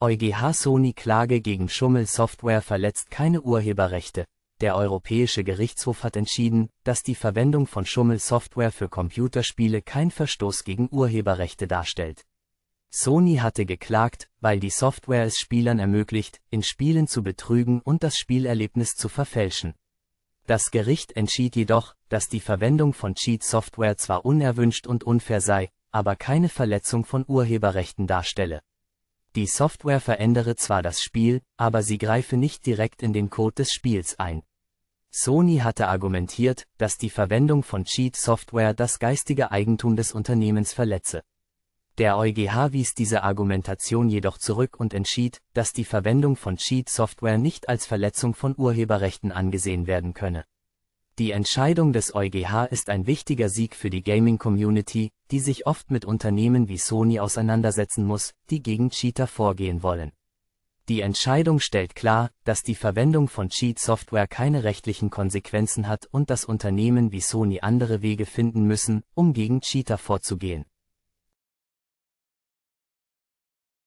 EuGH Sony Klage gegen Schummel-Software verletzt keine Urheberrechte. Der Europäische Gerichtshof hat entschieden, dass die Verwendung von Schummel-Software für Computerspiele kein Verstoß gegen Urheberrechte darstellt. Sony hatte geklagt, weil die Software es Spielern ermöglicht, in Spielen zu betrügen und das Spielerlebnis zu verfälschen. Das Gericht entschied jedoch, dass die Verwendung von Cheat-Software zwar unerwünscht und unfair sei, aber keine Verletzung von Urheberrechten darstelle. Die Software verändere zwar das Spiel, aber sie greife nicht direkt in den Code des Spiels ein. Sony hatte argumentiert, dass die Verwendung von Cheat-Software das geistige Eigentum des Unternehmens verletze. Der EuGH wies diese Argumentation jedoch zurück und entschied, dass die Verwendung von Cheat-Software nicht als Verletzung von Urheberrechten angesehen werden könne die Entscheidung des EuGH ist ein wichtiger Sieg für die Gaming-Community, die sich oft mit Unternehmen wie Sony auseinandersetzen muss, die gegen Cheater vorgehen wollen. Die Entscheidung stellt klar, dass die Verwendung von Cheat-Software keine rechtlichen Konsequenzen hat und dass Unternehmen wie Sony andere Wege finden müssen, um gegen Cheater vorzugehen.